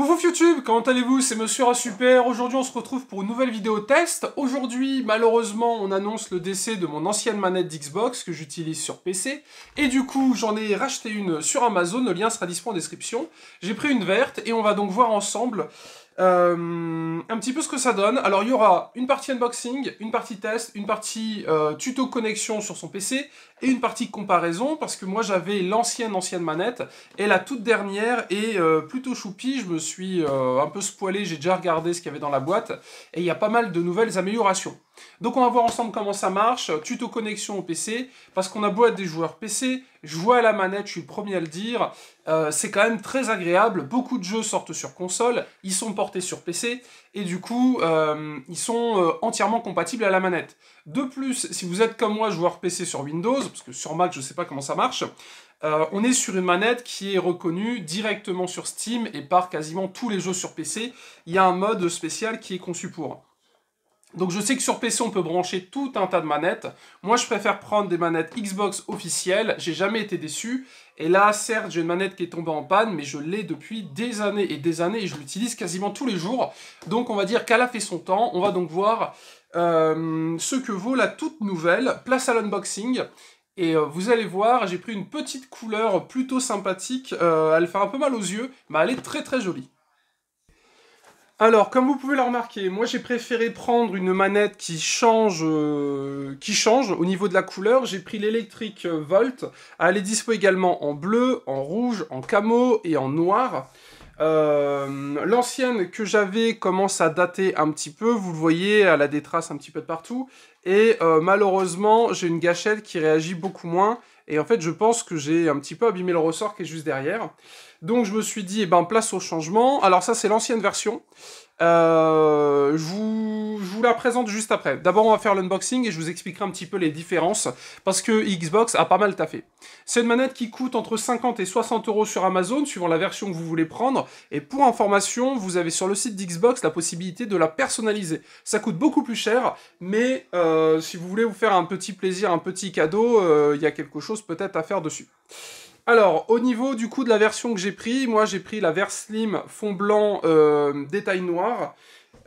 Bonjour YouTube, comment allez-vous C'est Monsieur Super. Aujourd'hui, on se retrouve pour une nouvelle vidéo test. Aujourd'hui, malheureusement, on annonce le décès de mon ancienne manette d'Xbox que j'utilise sur PC. Et du coup, j'en ai racheté une sur Amazon. Le lien sera disponible en description. J'ai pris une verte et on va donc voir ensemble euh, un petit peu ce que ça donne. Alors il y aura une partie unboxing, une partie test, une partie euh, tuto connexion sur son PC et une partie comparaison parce que moi j'avais l'ancienne ancienne manette et la toute dernière est euh, plutôt choupie. Je me suis un peu spoilé, j'ai déjà regardé ce qu'il y avait dans la boîte et il y a pas mal de nouvelles améliorations. Donc on va voir ensemble comment ça marche, tuto connexion au PC, parce qu'on a beau être des joueurs PC, jouer à la manette, je suis le premier à le dire, euh, c'est quand même très agréable, beaucoup de jeux sortent sur console, ils sont portés sur PC, et du coup, euh, ils sont euh, entièrement compatibles à la manette. De plus, si vous êtes comme moi joueur PC sur Windows, parce que sur Mac je ne sais pas comment ça marche, on est sur une manette qui est reconnue directement sur Steam et par quasiment tous les jeux sur PC. Il y a un mode spécial qui est conçu pour. Donc je sais que sur PC on peut brancher tout un tas de manettes. Moi je préfère prendre des manettes Xbox officielles, j'ai jamais été déçu. Et là certes j'ai une manette qui est tombée en panne mais je l'ai depuis des années et des années et je l'utilise quasiment tous les jours. Donc on va dire qu'elle a fait son temps, on va donc voir euh, ce que vaut la toute nouvelle. Place à l'unboxing. Et euh, vous allez voir, j'ai pris une petite couleur plutôt sympathique, euh, elle fait un peu mal aux yeux, mais elle est très très jolie. Alors, comme vous pouvez le remarquer, moi j'ai préféré prendre une manette qui change, euh, qui change au niveau de la couleur. J'ai pris l'électrique Volt. Elle est dispo également en bleu, en rouge, en camo et en noir. Euh, l'ancienne que j'avais commence à dater un petit peu, vous le voyez, elle a des traces un petit peu de partout. Et euh, malheureusement, j'ai une gâchette qui réagit beaucoup moins. Et en fait, je pense que j'ai un petit peu abîmé le ressort qui est juste derrière. Donc je me suis dit, eh ben, place au changement. Alors ça, c'est l'ancienne version. Euh, je, vous, la présente juste après. D'abord, on va faire l'unboxing et je vous expliquerai un petit peu les différences parce que Xbox a pas mal taffé. C'est une manette qui coûte entre 50 et 60 euros sur Amazon, suivant la version que vous voulez prendre. Et pour information, vous avez sur le site d'Xbox la possibilité de la personnaliser. Ça coûte beaucoup plus cher, mais euh, si vous voulez vous faire un petit plaisir, un petit cadeau, euh, il y a quelque chose peut-être à faire dessus. Alors, au niveau du coup de la version que j'ai pris, moi j'ai pris la Vert Slim fond blanc euh, détail noir.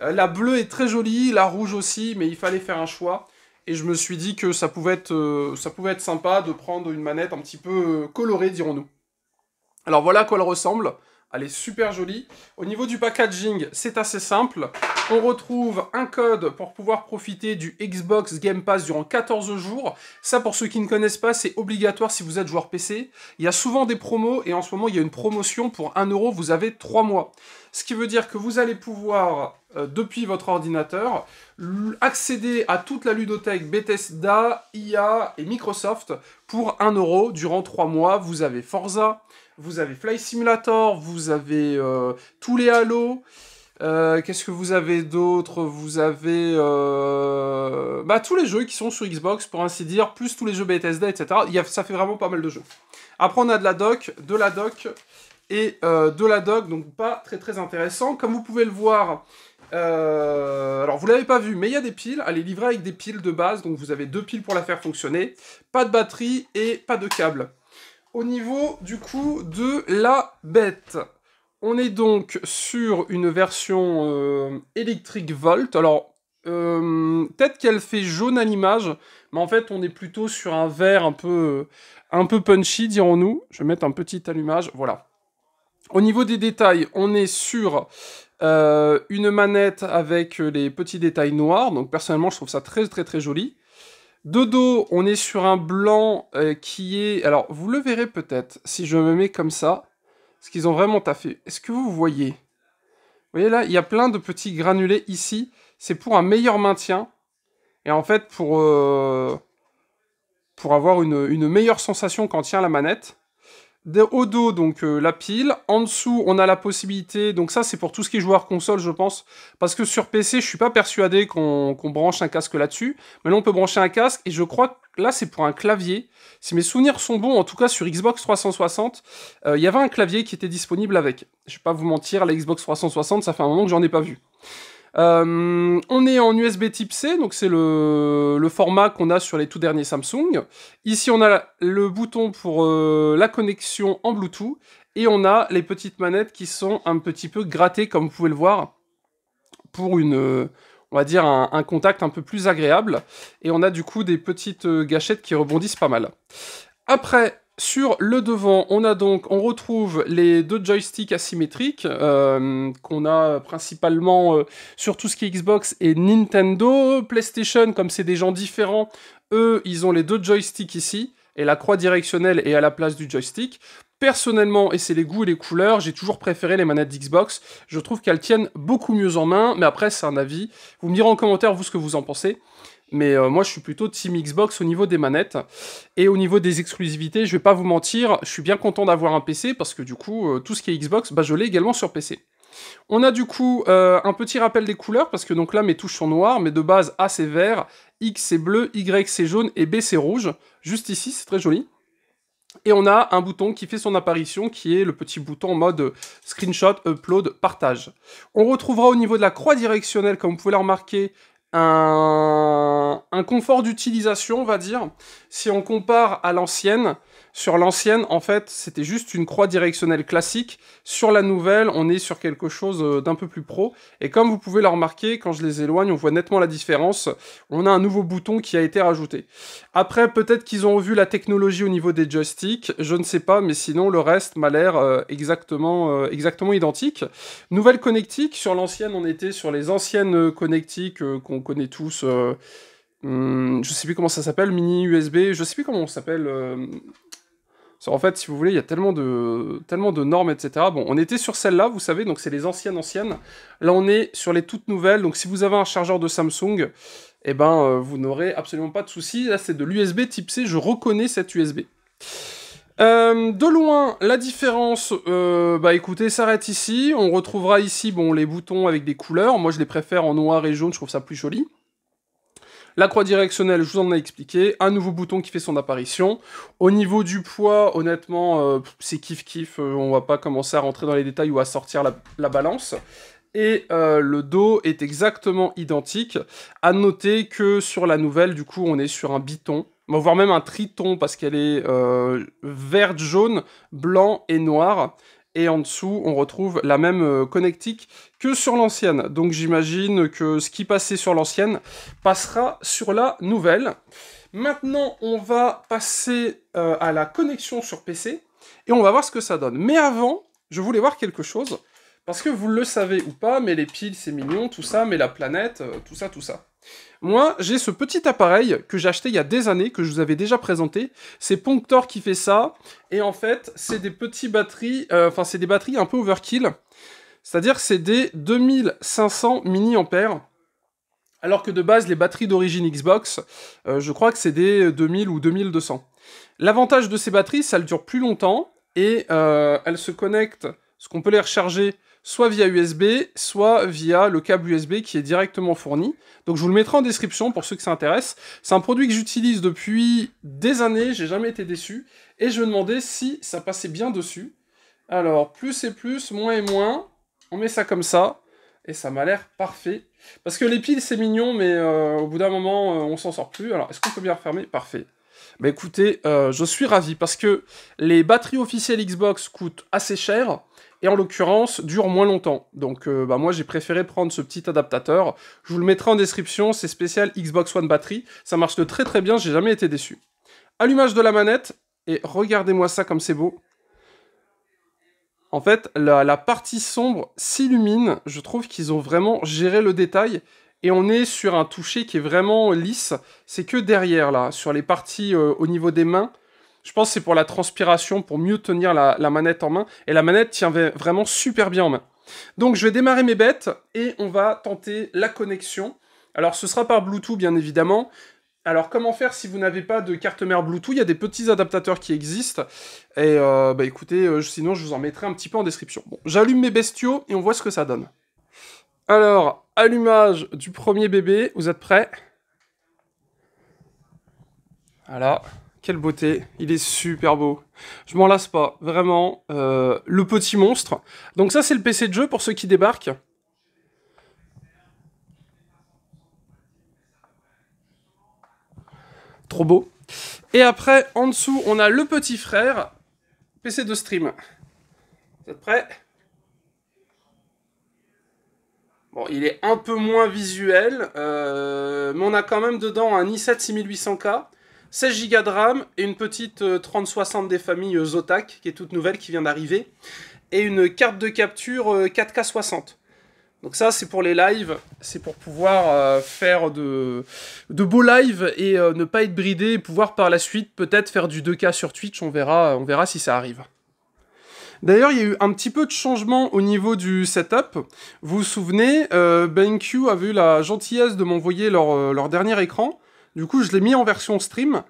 Euh, la bleue est très jolie, la rouge aussi, mais il fallait faire un choix. Et je me suis dit que ça pouvait être, euh, ça pouvait être sympa de prendre une manette un petit peu colorée, dirons-nous. Alors voilà à quoi elle ressemble. Elle est super jolie. Au niveau du packaging, c'est assez simple. On retrouve un code pour pouvoir profiter du Xbox Game Pass durant 14 jours. Ça, pour ceux qui ne connaissent pas, c'est obligatoire si vous êtes joueur PC. Il y a souvent des promos et en ce moment, il y a une promotion pour 1 euro, vous avez 3 mois. Ce qui veut dire que vous allez pouvoir, euh, depuis votre ordinateur, accéder à toute la ludothèque Bethesda, IA e et Microsoft pour 1 euro durant 3 mois. Vous avez Forza, vous avez Fly Simulator, vous avez euh, tous les Halo. Euh, qu'est-ce que vous avez d'autre Vous avez euh, bah, tous les jeux qui sont sur Xbox, pour ainsi dire, plus tous les jeux Bethesda, etc. ça fait vraiment pas mal de jeux. Après, on a de la doc, de la doc et de la doc, donc pas très très intéressant. Comme vous pouvez le voir, alors, vous l'avez pas vu, mais il y a des piles. Elle est livrée avec des piles de base, donc vous avez deux piles pour la faire fonctionner. Pas de batterie et pas de câble. Au niveau du coup de la bête, on est donc sur une version euh, électrique Volt. Alors, euh, peut-être qu'elle fait jaune à l'image, mais en fait, on est plutôt sur un vert un peu, un peu punchy, dirons-nous. Je vais mettre un petit allumage, voilà. Au niveau des détails, on est sur euh, une manette avec les petits détails noirs. Donc, personnellement, je trouve ça très, très, très joli. Dodo, on est sur un blanc euh, qui est... Alors, vous le verrez peut-être si je me mets comme ça. Ce qu'ils ont vraiment taffé. Est-ce que vous voyez Vous voyez là, il y a plein de petits granulés ici. C'est pour un meilleur maintien. Et en fait, pour, euh, pour avoir une, une meilleure sensation quand tient la manette. Au dos, donc euh, la pile. En dessous, on a la possibilité. Donc, ça, c'est pour tout ce qui est joueur console, je pense. Parce que sur PC, je suis pas persuadé qu'on branche un casque là-dessus. Mais là, on peut brancher un casque. Et je crois que là, c'est pour un clavier. Si mes souvenirs sont bons, en tout cas sur Xbox 360, euh, il y avait un clavier qui était disponible avec. Je vais pas vous mentir, la Xbox 360, ça fait un moment que j'en ai pas vu. Euh, on est en USB type C, donc c'est le, format qu'on a sur les tout derniers Samsung. Ici, on a le bouton pour euh, la connexion en Bluetooth. Et on a les petites manettes qui sont un petit peu grattées, comme vous pouvez le voir, pour une, euh, on va dire, un, contact un peu plus agréable. Et on a du coup des petites gâchettes qui rebondissent pas mal. Après, sur le devant, on a donc, on retrouve les deux joysticks asymétriques euh, qu'on a principalement euh, sur tout ce qui est Xbox et Nintendo, PlayStation. Comme c'est des gens différents, eux, ils ont les deux joysticks ici et la croix directionnelle est à la place du joystick. Personnellement, et c'est les goûts et les couleurs, j'ai toujours préféré les manettes d'Xbox. Je trouve qu'elles tiennent beaucoup mieux en main, mais après, c'est un avis. Vous me direz en commentaire, vous, ce que vous en pensez. Mais euh, moi, je suis plutôt Team Xbox au niveau des manettes. Et au niveau des exclusivités, je vais pas vous mentir, je suis bien content d'avoir un PC parce que du coup, euh, tout ce qui est Xbox, bah, je l'ai également sur PC. On a du coup euh, un petit rappel des couleurs parce que donc là mes touches sont noires, mais de base A c'est vert, X c'est bleu, Y c'est jaune et B c'est rouge. Juste ici, c'est très joli. Et on a un bouton qui fait son apparition, qui est le petit bouton en mode screenshot, upload, partage. On retrouvera au niveau de la croix directionnelle, comme vous pouvez le remarquer, un, confort d'utilisation, on va dire, si on compare à l'ancienne, sur l'ancienne, en fait, c'était juste une croix directionnelle classique. Sur la nouvelle, on est sur quelque chose euh, d'un peu plus pro. Et comme vous pouvez le remarquer, quand je les éloigne, on voit nettement la différence. On a un nouveau bouton qui a été rajouté. Après, peut-être qu'ils ont vu la technologie au niveau des joysticks. Je ne sais pas, mais sinon, le reste m'a l'air euh, exactement, euh, exactement identique. Nouvelle connectique. Sur l'ancienne, on était sur les anciennes connectiques qu'on connaît tous Hum, je sais plus comment ça s'appelle, mini USB, je sais plus comment on s'appelle. Euh, en fait, si vous voulez, il y a tellement de, tellement de normes, etc. Bon, on était sur celle-là, vous savez, donc c'est les anciennes anciennes. Là, on est sur les toutes nouvelles. Donc, si vous avez un chargeur de Samsung, eh ben, euh, vous n'aurez absolument pas de soucis. Là, c'est de l'USB type C. Je reconnais cette USB. Euh, de loin, la différence, bah écoutez, s'arrête ici. On retrouvera ici, bon, les boutons avec des couleurs. Moi, je les préfère en noir et jaune. Je trouve ça plus joli. La croix directionnelle, je vous en ai expliqué. Un nouveau bouton qui fait son apparition. Au niveau du poids, honnêtement, euh, c'est kiff kiff. Euh, on va pas commencer à rentrer dans les détails ou à sortir la, balance et euh, le dos est exactement identique. À noter que sur la nouvelle, du coup, on est sur un biton, voire même un triton parce qu'elle est vert jaune, blanc et noir et en dessous on retrouve la même euh, connectique que sur l'ancienne. Donc j'imagine que ce qui passait sur l'ancienne passera sur la nouvelle. Maintenant on va passer euh, à la connexion sur PC et on va voir ce que ça donne. Mais avant, je voulais voir quelque chose parce que vous le savez ou pas, mais les piles c'est mignon, tout ça, mais la planète, euh, tout ça, tout ça. Moi, j'ai ce petit appareil que j'ai acheté il y a des années, que je vous avais déjà présenté. C'est Ponctor qui fait ça. Et en fait, c'est des petites batteries, euh, enfin, c'est des batteries un peu overkill. C'est-à-dire, c'est des 2500 mAh. Alors que de base, les batteries d'origine Xbox, euh, je crois que c'est des 2000 ou 2200. L'avantage de ces batteries, ça dure plus longtemps et euh, elles se connectent, ce qu'on peut les recharger soit via USB, soit via le câble USB qui est directement fourni. Donc je vous le mettrai en description pour ceux que ça intéresse. C'est un produit que j'utilise depuis des années, j'ai jamais été déçu. Et je me demandais si ça passait bien dessus. Alors, plus et plus, moins et moins. On met ça comme ça. Et ça m'a l'air parfait. Parce que les piles, c'est mignon, mais euh, au bout d'un moment, euh, on s'en sort plus. Alors, est-ce qu'on peut bien refermer Parfait. Bah écoutez, euh, je suis ravi parce que les batteries officielles Xbox coûtent assez cher et en l'occurrence dure moins longtemps. Donc euh, bah moi j'ai préféré prendre ce petit adaptateur. Je vous le mettrai en description, c'est spécial Xbox One batterie. Ça marche très très bien, j'ai jamais été déçu. Allumage de la manette, et regardez-moi ça comme c'est beau. En fait, la, partie sombre s'illumine, je trouve qu'ils ont vraiment géré le détail, et on est sur un toucher qui est vraiment lisse, c'est que derrière là, sur les parties euh, au niveau des mains, je pense que c'est pour la transpiration, pour mieux tenir la, manette en main. Et la manette tient vraiment super bien en main. Donc je vais démarrer mes bêtes et on va tenter la connexion. Alors ce sera par Bluetooth bien évidemment. Alors comment faire si vous n'avez pas de carte mère Bluetooth Il y a des petits adaptateurs qui existent. Et euh, bah écoutez, euh, sinon je vous en mettrai un petit peu en description. Bon, j'allume mes bestiaux et on voit ce que ça donne. Alors, allumage du premier bébé, vous êtes prêts Voilà. Quelle beauté, il est super beau. Je m'en lasse pas, vraiment. Euh, le petit monstre. Donc ça, c'est le PC de jeu pour ceux qui débarquent. Trop beau. Et après, en dessous, on a le petit frère, PC de stream. Vous êtes prêts Bon, il est un peu moins visuel, euh, mais on a quand même dedans un i7 6800K, 16 Go de RAM et une petite 3060 euh, des familles euh, Zotac, qui est toute nouvelle, qui vient d'arriver. Et une carte de capture 4K euh, 60. Donc ça, c'est pour les lives, c'est pour pouvoir faire de, de, beaux lives et ne pas être bridé et pouvoir par la suite peut-être faire du 2K sur Twitch, on verra, on verra si ça arrive. D'ailleurs, il y a eu un petit peu de changement au niveau du setup. Vous vous souvenez, BenQ avait eu la gentillesse de m'envoyer leur dernier écran. Du coup, je l'ai mis en version stream.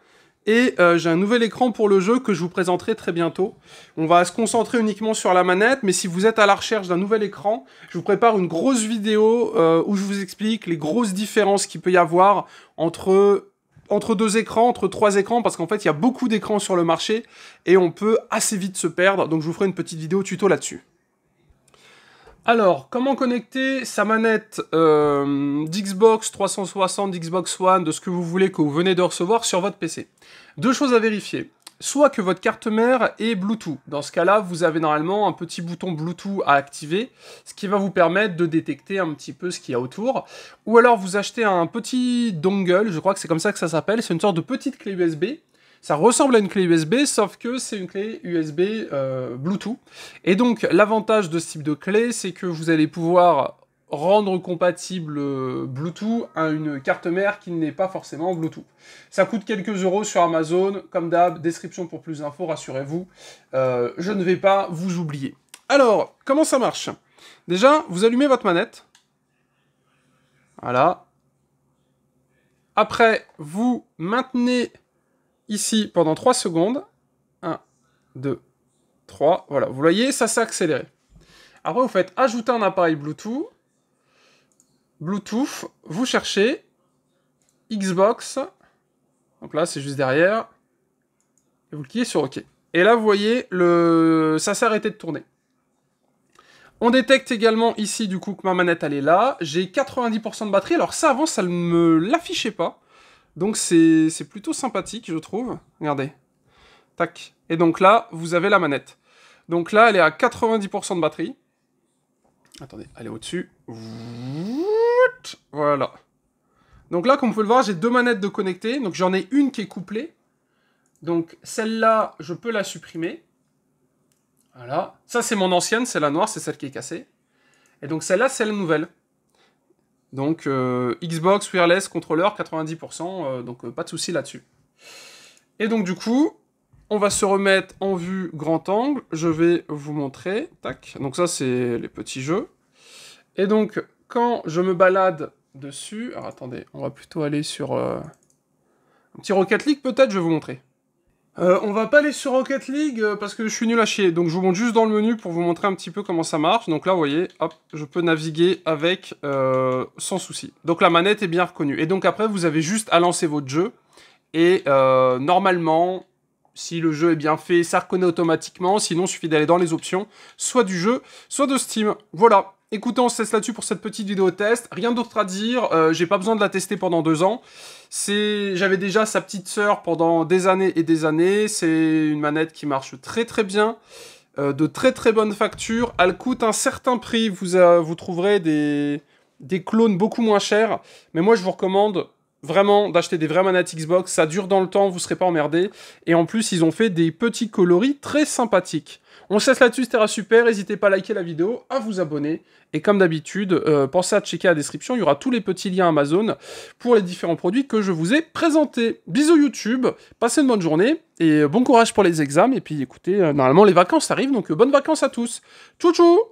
Et euh, j'ai un nouvel écran pour le jeu que je vous présenterai très bientôt. On va se concentrer uniquement sur la manette, mais si vous êtes à la recherche d'un nouvel écran, je vous prépare une grosse vidéo euh, où je vous explique les grosses différences qu'il peut y avoir entre entre deux écrans, entre trois écrans, parce qu'en fait, il y a beaucoup d'écrans sur le marché et on peut assez vite se perdre. Donc, je vous ferai une petite vidéo tuto là-dessus. Alors, comment connecter sa manette euh, d'Xbox 360, d'Xbox One, de ce que vous voulez que vous venez de recevoir sur votre PC Deux choses à vérifier. Soit que votre carte mère est Bluetooth. Dans ce cas-là, vous avez normalement un petit bouton Bluetooth à activer, ce qui va vous permettre de détecter un petit peu ce qu'il y a autour. Ou alors vous achetez un petit dongle, je crois que c'est comme ça que ça s'appelle, c'est une sorte de petite clé USB ça ressemble à une clé USB, sauf que c'est une clé USB euh, Bluetooth. Et donc, l'avantage de ce type de clé, c'est que vous allez pouvoir rendre compatible euh, Bluetooth à une carte mère qui n'est pas forcément Bluetooth. Ça coûte quelques euros sur Amazon, comme d'hab, description pour plus d'infos, rassurez-vous, euh, je ne vais pas vous oublier. Alors, comment ça marche Déjà, vous allumez votre manette. Voilà. Après, vous maintenez ici pendant 3 secondes. 1, 2, 3. Voilà, vous voyez, ça s'est accéléré. Après, vous faites ajouter un appareil Bluetooth. Bluetooth, vous cherchez Xbox. Donc là, c'est juste derrière. Et vous cliquez sur OK. Et là, vous voyez, le... ça s'est arrêté de tourner. On détecte également ici, du coup, que ma manette, elle est là. J'ai 90% de batterie. Alors ça, avant, ça ne me l'affichait pas. Donc c'est plutôt sympathique, je trouve. Regardez. Tac. Et donc là, vous avez la manette. Donc là, elle est à 90% de batterie. Attendez, elle est au-dessus. Voilà. Donc là, comme vous pouvez le voir, j'ai deux manettes de connecter. Donc j'en ai une qui est couplée. Donc celle-là, je peux la supprimer. Voilà. Ça, c'est mon ancienne, c'est la noire, c'est celle qui est cassée. Et donc celle-là, c'est la nouvelle. Donc euh, Xbox Wireless contrôleur, 90%, euh, donc euh, pas de souci là-dessus. Et donc du coup, on va se remettre en vue grand angle. Je vais vous montrer. Tac. Donc ça c'est les petits jeux. Et donc quand je me balade dessus, alors attendez, on va plutôt aller sur un petit Rocket League peut-être. Je vais vous montrer. Euh, on va pas aller sur Rocket League euh, parce que je suis nul à chier. Donc je vous montre juste dans le menu pour vous montrer un petit peu comment ça marche. Donc là, vous voyez, hop, je peux naviguer avec euh, sans souci. Donc la manette est bien reconnue. Et donc après, vous avez juste à lancer votre jeu. Et normalement, si le jeu est bien fait, ça reconnaît automatiquement. Sinon, il suffit d'aller dans les options, soit du jeu, soit de Steam. Voilà. Écoutez, on se là-dessus pour cette petite vidéo test. Rien d'autre à dire, euh, j'ai pas besoin de la tester pendant deux ans. J'avais déjà sa petite sœur pendant des années et des années. C'est une manette qui marche très très bien. Euh, de très très bonne facture, elle coûte un certain prix, vous, euh, vous trouverez des, des clones beaucoup moins chers. Mais moi, je vous recommande vraiment d'acheter des vraies manettes Xbox, ça dure dans le temps, vous serez pas emmerdés. Et en plus, ils ont fait des petits coloris très sympathiques. On cesse là-dessus, c'était super. N'hésitez pas à liker la vidéo, à vous abonner. Et comme d'habitude, euh, pensez à checker la description. Il y aura tous les petits liens Amazon pour les différents produits que je vous ai présentés. Bisous YouTube, passez une bonne journée et bon courage pour les examens. Et puis écoutez, euh, normalement les vacances arrivent, donc euh, bonnes vacances à tous. Tchou tchou